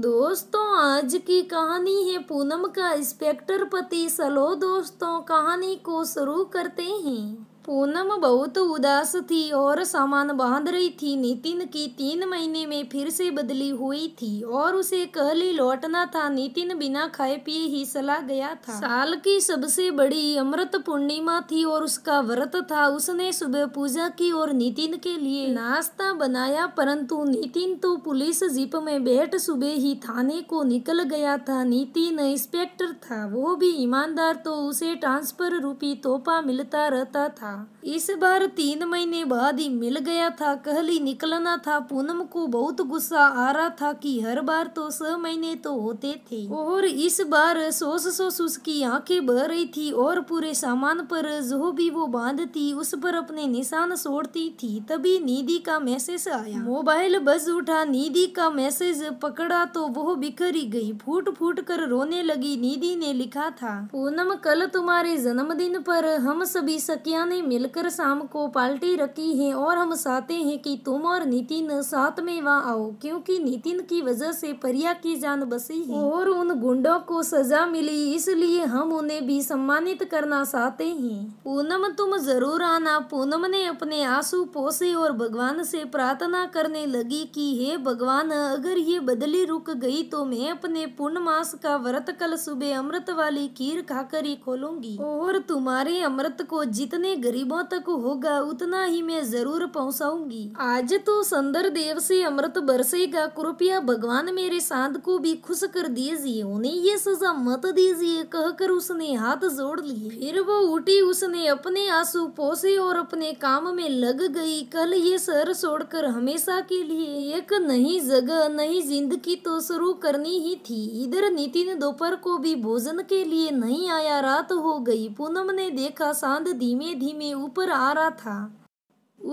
दोस्तों आज की कहानी है पूनम का इंस्पेक्टर पति सलो दोस्तों कहानी को शुरू करते हैं पूनम बहुत उदास थी और सामान बांध रही थी नितिन की तीन महीने में फिर से बदली हुई थी और उसे कहली लौटना था नितिन बिना खाए पिए ही चला गया था साल की सबसे बड़ी अमृत पूर्णिमा थी और उसका व्रत था उसने सुबह पूजा की और नितिन के लिए नाश्ता बनाया परंतु नितिन तो पुलिस जीप में बैठ सुबह ही थाने को निकल गया था नितिन इंस्पेक्टर था वो भी ईमानदार तो उसे ट्रांसफर रूपी तोहफा मिलता रहता था इस बार तीन महीने बाद ही मिल गया था कहली निकलना था पूनम को बहुत गुस्सा आ रहा था कि हर बार तो छह महीने तो होते थे और इस बार सोस सोस उसकी आंखें बह रही थी और पूरे सामान पर जो भी वो बांधती उस पर अपने निशान छोड़ती थी तभी निधि का मैसेज आया मोबाइल बज उठा निधि का मैसेज पकड़ा तो वो बिखरी गई फूट फूट कर रोने लगी निधि ने लिखा था पूनम कल तुम्हारे जन्मदिन पर हम सभी सकिया ने मिलकर शाम को पार्टी रखी है और हम चाहते हैं कि तुम और नितिन साथ में वहाँ आओ क्योंकि नितिन की वजह से परिया की जान बसी है और उन गुंडों को सजा मिली इसलिए हम उन्हें भी सम्मानित करना चाहते हैं पूनम तुम जरूर आना पूनम ने अपने आंसू पोसे और भगवान से प्रार्थना करने लगी कि हे भगवान अगर ये बदली रुक गई तो मैं अपने पूर्ण मास का व्रत कल सुबह अमृत वाली खीर खाकर ही खोलूंगी और तुम्हारे अमृत को जितने गरीबों तक होगा उतना ही मैं जरूर पहुंचाऊंगी आज तो संदर देव से अमृत बरसेगा कृपया भगवान मेरे साध को भी खुश कर दीजिए उन्हें ये सजा मत दीजिए कहकर उसने हाथ जोड़ लिए फिर वो उठी उसने अपने आंसू पोसे और अपने काम में लग गई कल ये सर छोड़कर हमेशा के लिए एक नई जगह नई जिंदगी तो शुरू करनी ही थी इधर नितिन दोपहर को भी भोजन के लिए नहीं आया रात हो गई पूनम ने देखा सांध धीमे धीमे में ऊपर आ रहा था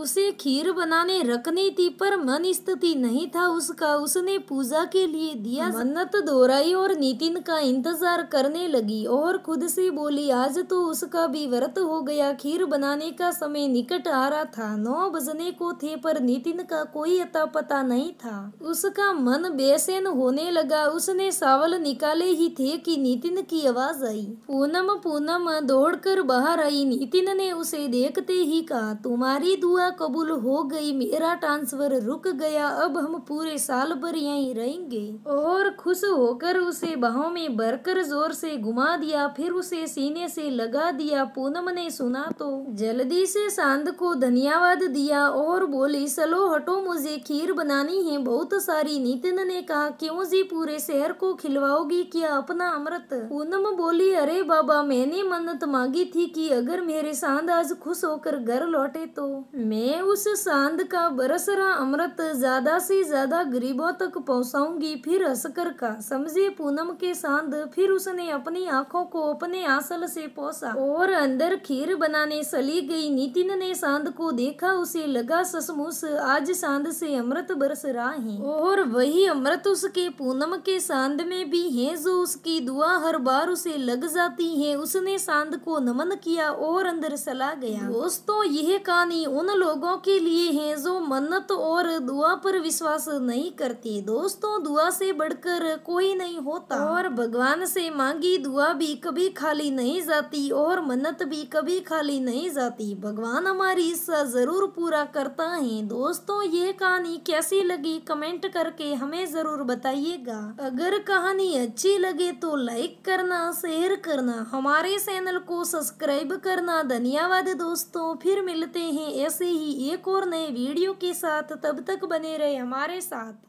उसे खीर बनाने रखने थी पर मन स्थिति नहीं था उसका उसने पूजा के लिए दिया मन्नत दोहराई और नितिन का इंतजार करने लगी और खुद से बोली आज तो उसका भी व्रत हो गया खीर बनाने का समय निकट आ रहा था नौ बजने को थे पर नितिन का कोई अता पता नहीं था उसका मन बेसैन होने लगा उसने सावल निकाले ही थे कि नितिन की आवाज आई पूनम पूनम दौड़ बाहर आई नितिन ने उसे देखते ही कहा तुम्हारी दुआ कबूल हो गई मेरा ट्रांसफर रुक गया अब हम पूरे साल भर यहीं रहेंगे और खुश होकर उसे बाहों में भरकर जोर से घुमा दिया फिर उसे सीने से लगा दिया पूनम ने सुना तो जल्दी से सांद को धन्यवाद दिया और बोली सलो हटो मुझे खीर बनानी है बहुत सारी नितिन ने कहा क्यों जी पूरे शहर को खिलवाओगी क्या अपना अमृत पूनम बोली अरे बाबा मैंने मन्नत मांगी थी कि अगर मेरे सांद आज खुश होकर घर लौटे तो मैं उस सांध का बरसरा अमृत ज़्यादा से ज़्यादा गरीबों तक पहुंचाऊंगी फिर हंसकर का समझे पूनम के सांध फिर उसने अपनी आंखों को अपने आसल से पोसा और अंदर खीर बनाने सली गई नितिन ने सांध को देखा उसे लगा ससमुस आज सांद से अमृत बरस रहा है और वही अमृत उसके पूनम के सांध में भी है जो उसकी दुआ हर बार उसे लग जाती है उसने सांद को नमन किया और अंदर सला गया दोस्तों यह कहानी उन लोगों के लिए हैं जो मन्नत और दुआ पर विश्वास नहीं करते दोस्तों दुआ से बढ़कर कोई नहीं होता और भगवान से मांगी दुआ भी कभी खाली नहीं जाती और मन्नत भी कभी खाली नहीं जाती भगवान हमारी इच्छा जरूर पूरा करता है दोस्तों ये कहानी कैसी लगी कमेंट करके हमें जरूर बताइएगा अगर कहानी अच्छी लगे तो लाइक करना शेयर करना हमारे चैनल को सब्सक्राइब करना धन्यवाद दोस्तों फिर मिलते हैं ऐसे ही एक और नए वीडियो के साथ तब तक बने रहे हमारे साथ